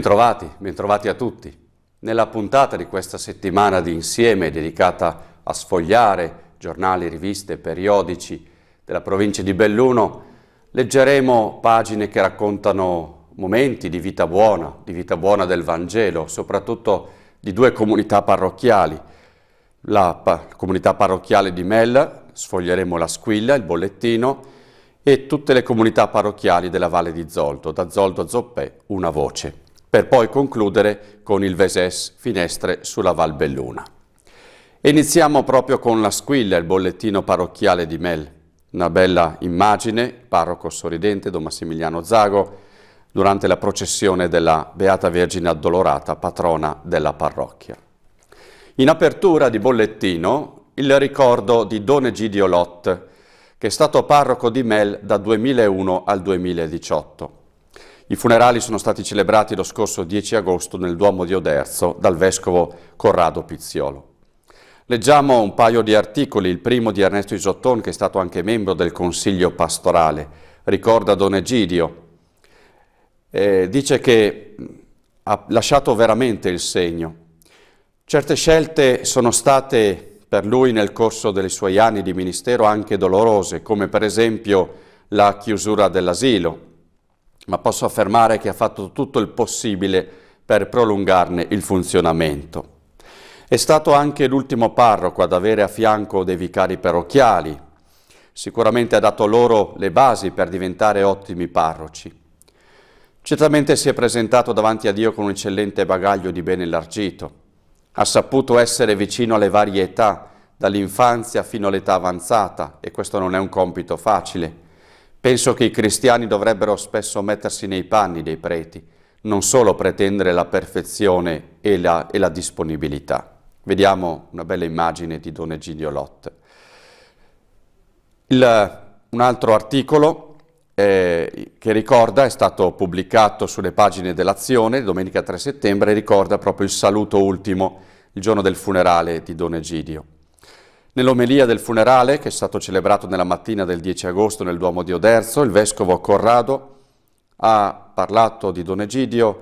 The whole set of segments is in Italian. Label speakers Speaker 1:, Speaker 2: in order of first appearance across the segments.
Speaker 1: Bentrovati, bentrovati a tutti. Nella puntata di questa settimana di Insieme dedicata a sfogliare giornali, riviste, periodici della provincia di Belluno, leggeremo pagine che raccontano momenti di vita buona, di vita buona del Vangelo, soprattutto di due comunità parrocchiali. La pa comunità parrocchiale di Mel, sfoglieremo la squilla, il bollettino, e tutte le comunità parrocchiali della Valle di Zolto, da Zolto a Zoppè, una voce per poi concludere con il Veses Finestre sulla Val Belluna. Iniziamo proprio con la squilla, il bollettino parrocchiale di Mel. Una bella immagine, parroco sorridente, Don Massimiliano Zago, durante la processione della Beata Vergine Addolorata, patrona della parrocchia. In apertura di bollettino il ricordo di Don Egidio Lott, che è stato parroco di Mel da 2001 al 2018. I funerali sono stati celebrati lo scorso 10 agosto nel Duomo di Oderzo dal vescovo Corrado Pizziolo. Leggiamo un paio di articoli, il primo di Ernesto Isotton che è stato anche membro del Consiglio Pastorale, ricorda Don Egidio, eh, dice che ha lasciato veramente il segno. Certe scelte sono state per lui nel corso dei suoi anni di ministero anche dolorose, come per esempio la chiusura dell'asilo, ma posso affermare che ha fatto tutto il possibile per prolungarne il funzionamento. È stato anche l'ultimo parroco ad avere a fianco dei vicari parrocchiali. Sicuramente ha dato loro le basi per diventare ottimi parroci. Certamente si è presentato davanti a Dio con un eccellente bagaglio di bene largito. Ha saputo essere vicino alle varie età, dall'infanzia fino all'età avanzata, e questo non è un compito facile. Penso che i cristiani dovrebbero spesso mettersi nei panni dei preti, non solo pretendere la perfezione e la, e la disponibilità. Vediamo una bella immagine di Don Egidio Lot. Il, un altro articolo eh, che ricorda, è stato pubblicato sulle pagine dell'Azione, domenica 3 settembre, ricorda proprio il saluto ultimo, il giorno del funerale di Don Egidio. Nell'omelia del funerale, che è stato celebrato nella mattina del 10 agosto nel Duomo di Oderzo, il vescovo Corrado ha parlato di Don Egidio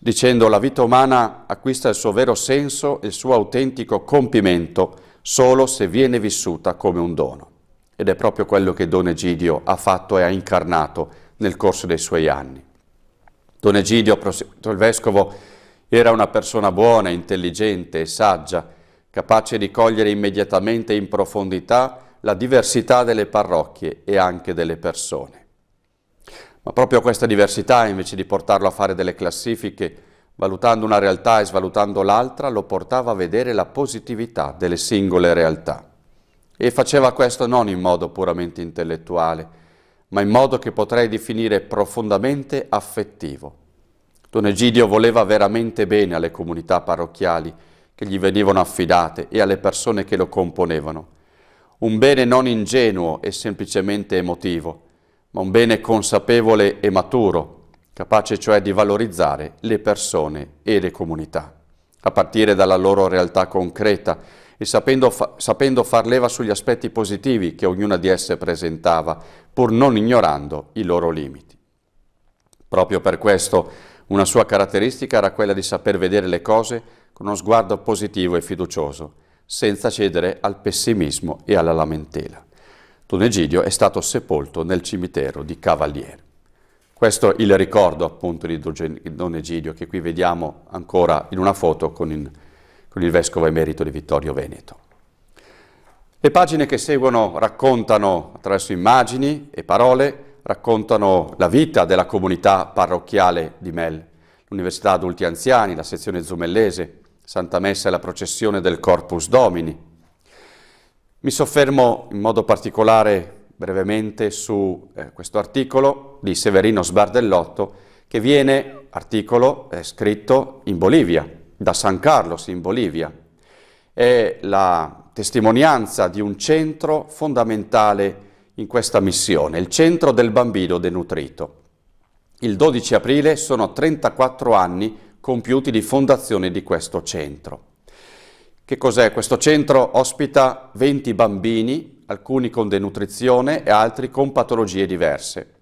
Speaker 1: dicendo la vita umana acquista il suo vero senso e il suo autentico compimento solo se viene vissuta come un dono. Ed è proprio quello che Don Egidio ha fatto e ha incarnato nel corso dei suoi anni. Don Egidio, il vescovo, era una persona buona, intelligente e saggia, capace di cogliere immediatamente in profondità la diversità delle parrocchie e anche delle persone. Ma proprio questa diversità, invece di portarlo a fare delle classifiche, valutando una realtà e svalutando l'altra, lo portava a vedere la positività delle singole realtà. E faceva questo non in modo puramente intellettuale, ma in modo che potrei definire profondamente affettivo. Don Egidio voleva veramente bene alle comunità parrocchiali, che gli venivano affidate e alle persone che lo componevano. Un bene non ingenuo e semplicemente emotivo, ma un bene consapevole e maturo, capace cioè di valorizzare le persone e le comunità, a partire dalla loro realtà concreta e sapendo, fa sapendo far leva sugli aspetti positivi che ognuna di esse presentava, pur non ignorando i loro limiti. Proprio per questo una sua caratteristica era quella di saper vedere le cose con uno sguardo positivo e fiducioso, senza cedere al pessimismo e alla lamentela. Don Egidio è stato sepolto nel cimitero di Cavaliere. Questo è il ricordo appunto di Don Egidio che qui vediamo ancora in una foto con il, con il vescovo emerito di Vittorio Veneto. Le pagine che seguono raccontano attraverso immagini e parole, raccontano la vita della comunità parrocchiale di Mel, l'Università Adulti Anziani, la sezione zumellese, Santa Messa e la processione del Corpus Domini. Mi soffermo in modo particolare brevemente su eh, questo articolo di Severino Sbardellotto che viene, articolo eh, scritto in Bolivia, da San Carlos in Bolivia. È la testimonianza di un centro fondamentale in questa missione, il centro del bambino denutrito. Il 12 aprile sono 34 anni compiuti di fondazione di questo centro. Che cos'è? Questo centro ospita 20 bambini, alcuni con denutrizione e altri con patologie diverse.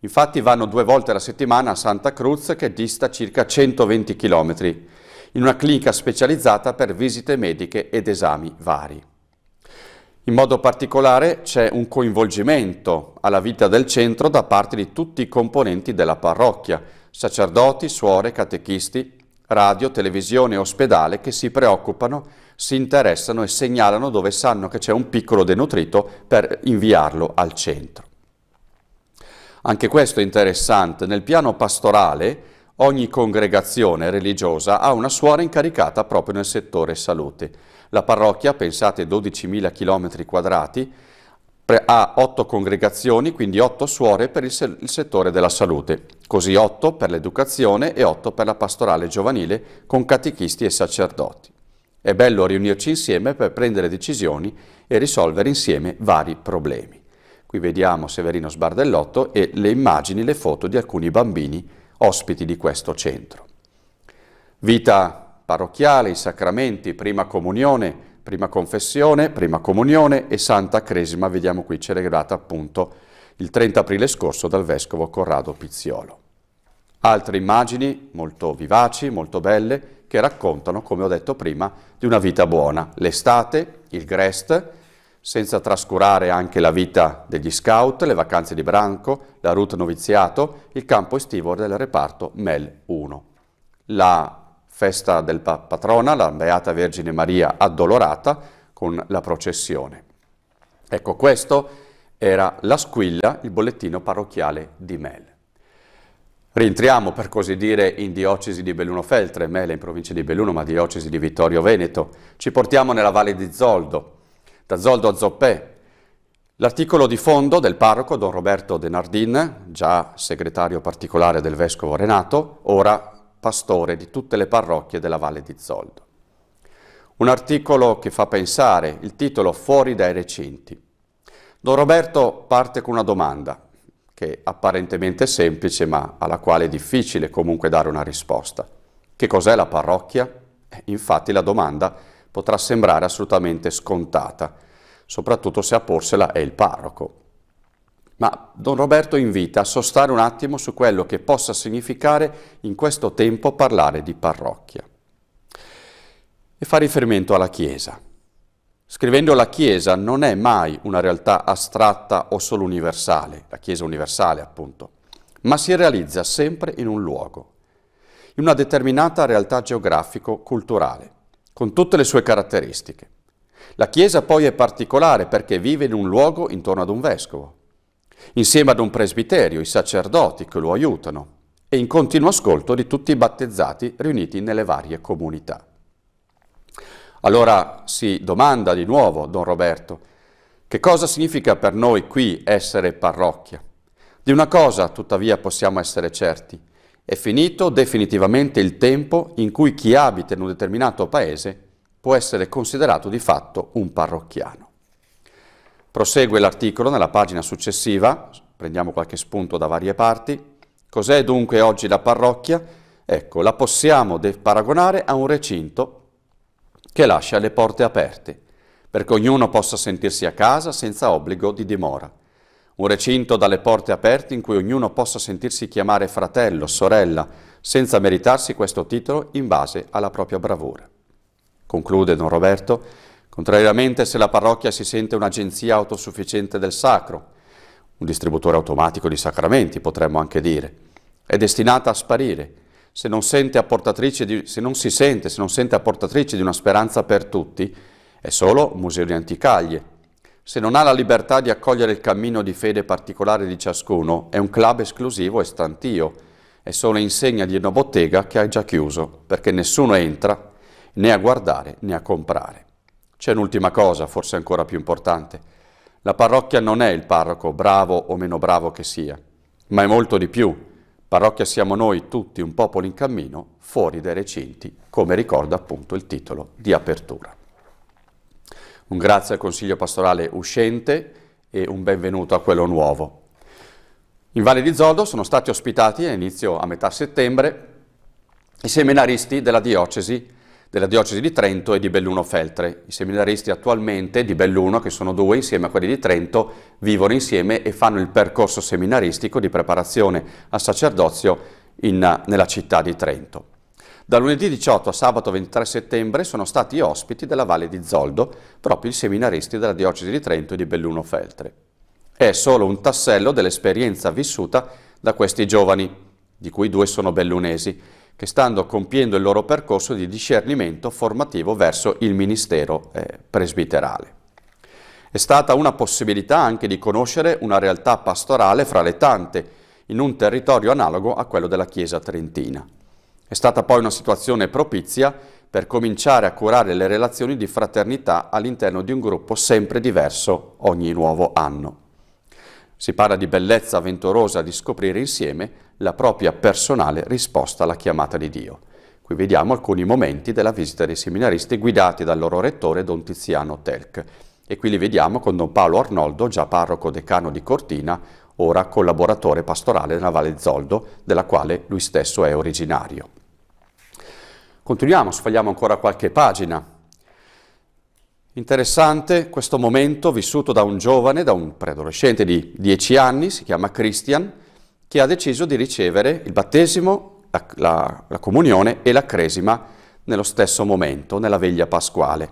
Speaker 1: Infatti vanno due volte alla settimana a Santa Cruz che dista circa 120 km, in una clinica specializzata per visite mediche ed esami vari. In modo particolare c'è un coinvolgimento alla vita del centro da parte di tutti i componenti della parrocchia, sacerdoti, suore, catechisti, radio, televisione e ospedale che si preoccupano, si interessano e segnalano dove sanno che c'è un piccolo denutrito per inviarlo al centro. Anche questo è interessante, nel piano pastorale ogni congregazione religiosa ha una suora incaricata proprio nel settore salute. La parrocchia, pensate 12.000 km quadrati, ha otto congregazioni, quindi otto suore per il, se il settore della salute così 8 per l'educazione e 8 per la pastorale giovanile con catechisti e sacerdoti. È bello riunirci insieme per prendere decisioni e risolvere insieme vari problemi. Qui vediamo Severino Sbardellotto e le immagini, le foto di alcuni bambini ospiti di questo centro. Vita parrocchiale, i sacramenti, prima comunione, prima confessione, prima comunione e santa cresima, vediamo qui celebrata appunto il 30 aprile scorso dal vescovo Corrado Pizziolo. Altre immagini molto vivaci, molto belle, che raccontano, come ho detto prima, di una vita buona. L'estate, il Grest, senza trascurare anche la vita degli scout, le vacanze di branco, la route noviziato, il campo estivo del reparto MEL 1. La festa del patrona, la Beata Vergine Maria addolorata, con la processione. Ecco, questo era La Squilla, il bollettino parrocchiale di Mel. Rientriamo per così dire in diocesi di Belluno Feltre, Mele in provincia di Belluno, ma diocesi di Vittorio Veneto. Ci portiamo nella valle di Zoldo, da Zoldo a Zoppè. L'articolo di fondo del parroco Don Roberto De Nardin, già segretario particolare del vescovo Renato, ora pastore di tutte le parrocchie della valle di Zoldo. Un articolo che fa pensare, il titolo Fuori dai recinti. Don Roberto parte con una domanda che è apparentemente semplice ma alla quale è difficile comunque dare una risposta. Che cos'è la parrocchia? Eh, infatti la domanda potrà sembrare assolutamente scontata, soprattutto se a porsela è il parroco. Ma Don Roberto invita a sostare un attimo su quello che possa significare in questo tempo parlare di parrocchia e fa riferimento alla Chiesa. Scrivendo la Chiesa non è mai una realtà astratta o solo universale, la Chiesa universale appunto, ma si realizza sempre in un luogo, in una determinata realtà geografico-culturale, con tutte le sue caratteristiche. La Chiesa poi è particolare perché vive in un luogo intorno ad un vescovo, insieme ad un presbiterio, i sacerdoti che lo aiutano, e in continuo ascolto di tutti i battezzati riuniti nelle varie comunità. Allora si domanda di nuovo Don Roberto, che cosa significa per noi qui essere parrocchia? Di una cosa tuttavia possiamo essere certi, è finito definitivamente il tempo in cui chi abita in un determinato paese può essere considerato di fatto un parrocchiano. Prosegue l'articolo nella pagina successiva, prendiamo qualche spunto da varie parti. Cos'è dunque oggi la parrocchia? Ecco, la possiamo paragonare a un recinto che lascia le porte aperte, perché ognuno possa sentirsi a casa senza obbligo di dimora. Un recinto dalle porte aperte in cui ognuno possa sentirsi chiamare fratello, sorella, senza meritarsi questo titolo in base alla propria bravura. Conclude Don Roberto, contrariamente se la parrocchia si sente un'agenzia autosufficiente del sacro, un distributore automatico di sacramenti potremmo anche dire, è destinata a sparire se non, di, se non si sente, se non sente apportatrice di una speranza per tutti, è solo Museo di Anticaglie. Se non ha la libertà di accogliere il cammino di fede particolare di ciascuno, è un club esclusivo e stantio, è solo insegna di una bottega che hai già chiuso, perché nessuno entra né a guardare né a comprare. C'è un'ultima cosa, forse ancora più importante. La parrocchia non è il parroco, bravo o meno bravo che sia, ma è molto di più Parrocchia siamo noi tutti un popolo in cammino, fuori dai recinti, come ricorda appunto il titolo di apertura. Un grazie al Consiglio pastorale uscente e un benvenuto a quello nuovo. In Valle di Zoldo sono stati ospitati a inizio a metà settembre i seminaristi della diocesi della diocesi di Trento e di Belluno Feltre. I seminaristi attualmente di Belluno, che sono due insieme a quelli di Trento, vivono insieme e fanno il percorso seminaristico di preparazione al sacerdozio in, nella città di Trento. Da lunedì 18 a sabato 23 settembre sono stati ospiti della Valle di Zoldo proprio i seminaristi della diocesi di Trento e di Belluno Feltre. È solo un tassello dell'esperienza vissuta da questi giovani, di cui due sono bellunesi, che stanno compiendo il loro percorso di discernimento formativo verso il ministero eh, presbiterale. È stata una possibilità anche di conoscere una realtà pastorale fra le tante, in un territorio analogo a quello della Chiesa trentina. È stata poi una situazione propizia per cominciare a curare le relazioni di fraternità all'interno di un gruppo sempre diverso ogni nuovo anno. Si parla di bellezza avventurosa di scoprire insieme la propria personale risposta alla chiamata di Dio. Qui vediamo alcuni momenti della visita dei seminaristi guidati dal loro rettore Don Tiziano Telk. E qui li vediamo con Don Paolo Arnoldo, già parroco decano di Cortina, ora collaboratore pastorale della Valle Zoldo, della quale lui stesso è originario. Continuiamo, sfogliamo ancora qualche pagina Interessante questo momento vissuto da un giovane, da un preadolescente di 10 anni, si chiama Christian, che ha deciso di ricevere il battesimo, la, la, la comunione e la cresima nello stesso momento, nella veglia pasquale.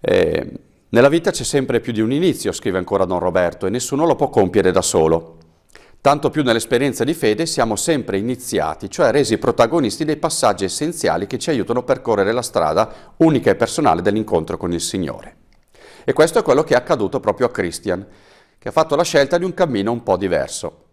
Speaker 1: Eh, nella vita c'è sempre più di un inizio, scrive ancora Don Roberto, e nessuno lo può compiere da solo. Tanto più nell'esperienza di fede siamo sempre iniziati, cioè resi protagonisti dei passaggi essenziali che ci aiutano a percorrere la strada unica e personale dell'incontro con il Signore. E questo è quello che è accaduto proprio a Christian, che ha fatto la scelta di un cammino un po' diverso,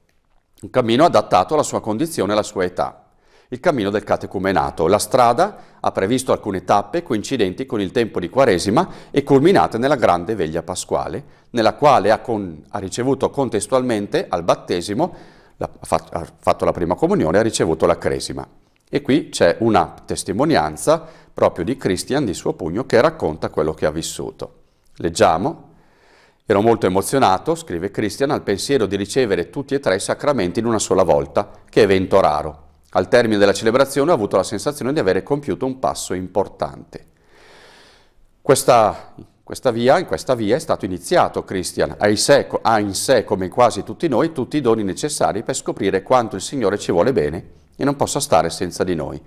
Speaker 1: un cammino adattato alla sua condizione e alla sua età il cammino del catecumenato. La strada ha previsto alcune tappe coincidenti con il tempo di Quaresima e culminate nella grande veglia pasquale, nella quale ha, con, ha ricevuto contestualmente al battesimo, la, ha fatto la prima comunione, e ha ricevuto la cresima. E qui c'è una testimonianza proprio di Christian di suo pugno che racconta quello che ha vissuto. Leggiamo. Ero molto emozionato, scrive Christian, al pensiero di ricevere tutti e tre i sacramenti in una sola volta, che evento raro. Al termine della celebrazione ho avuto la sensazione di avere compiuto un passo importante. Questa, questa via, in questa via è stato iniziato Christian, ha in sé, come quasi tutti noi, tutti i doni necessari per scoprire quanto il Signore ci vuole bene e non possa stare senza di noi.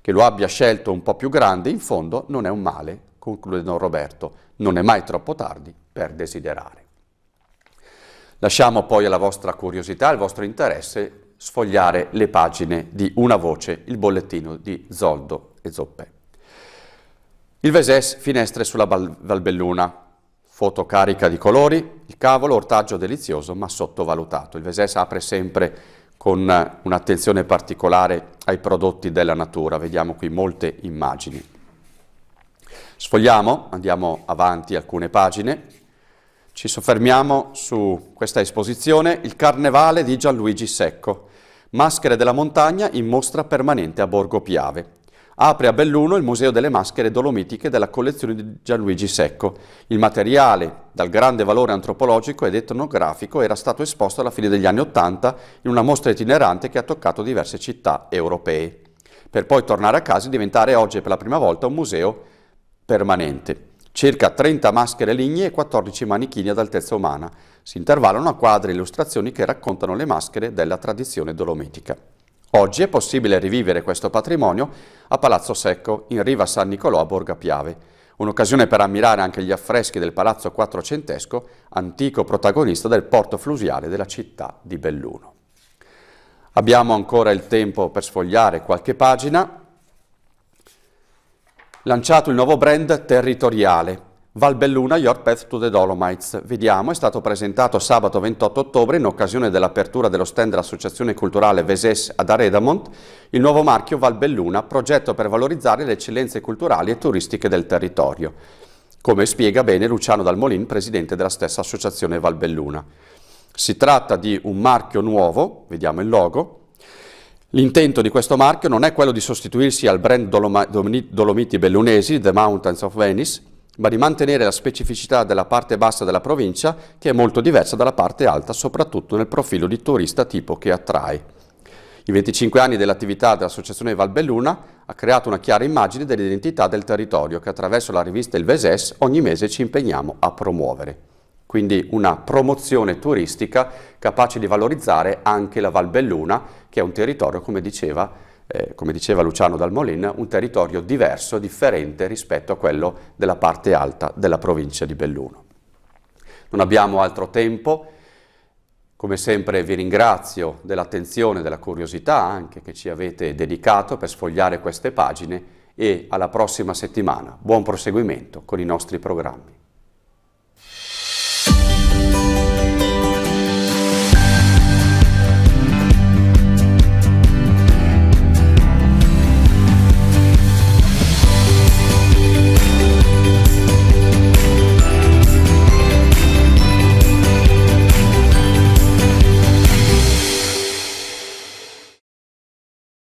Speaker 1: Che lo abbia scelto un po' più grande, in fondo, non è un male, conclude Don Roberto, non è mai troppo tardi per desiderare. Lasciamo poi alla vostra curiosità, al vostro interesse, sfogliare le pagine di Una voce, il bollettino di Zoldo e Zoppè. Il Veses, finestre sulla Valbelluna, foto carica di colori, il cavolo, ortaggio delizioso ma sottovalutato. Il Veses apre sempre con un'attenzione particolare ai prodotti della natura, vediamo qui molte immagini. Sfogliamo, andiamo avanti alcune pagine, ci soffermiamo su questa esposizione, il Carnevale di Gianluigi Secco, Maschere della montagna in mostra permanente a Borgo Piave. Apre a Belluno il Museo delle Maschere Dolomitiche della collezione di Gianluigi Secco. Il materiale, dal grande valore antropologico ed etnografico, era stato esposto alla fine degli anni Ottanta in una mostra itinerante che ha toccato diverse città europee, per poi tornare a casa e diventare oggi per la prima volta un museo permanente circa 30 maschere lignee e 14 manichini ad altezza umana. Si intervallano a quadri e illustrazioni che raccontano le maschere della tradizione dolomitica. Oggi è possibile rivivere questo patrimonio a Palazzo Secco, in riva San Nicolò a Borgapiave. Un'occasione per ammirare anche gli affreschi del Palazzo Quattrocentesco, antico protagonista del porto fluviale della città di Belluno. Abbiamo ancora il tempo per sfogliare qualche pagina. Lanciato il nuovo brand territoriale, Valbelluna Your Path to the Dolomites. Vediamo, è stato presentato sabato 28 ottobre in occasione dell'apertura dello stand dell'Associazione Culturale Veses ad Aredamont il nuovo marchio Valbelluna, progetto per valorizzare le eccellenze culturali e turistiche del territorio. Come spiega bene Luciano Dalmolin, presidente della stessa Associazione Valbelluna. Si tratta di un marchio nuovo, vediamo il logo, L'intento di questo marchio non è quello di sostituirsi al brand Dolomiti Bellunesi, The Mountains of Venice, ma di mantenere la specificità della parte bassa della provincia che è molto diversa dalla parte alta, soprattutto nel profilo di turista tipo che attrae. I 25 anni dell'attività dell'Associazione Valbelluna ha creato una chiara immagine dell'identità del territorio che attraverso la rivista Il Veses ogni mese ci impegniamo a promuovere quindi una promozione turistica capace di valorizzare anche la Val Belluna, che è un territorio, come diceva, eh, come diceva Luciano Dalmolin, un territorio diverso, differente rispetto a quello della parte alta della provincia di Belluno. Non abbiamo altro tempo, come sempre vi ringrazio dell'attenzione, e della curiosità anche che ci avete dedicato per sfogliare queste pagine e alla prossima settimana. Buon proseguimento con i nostri programmi.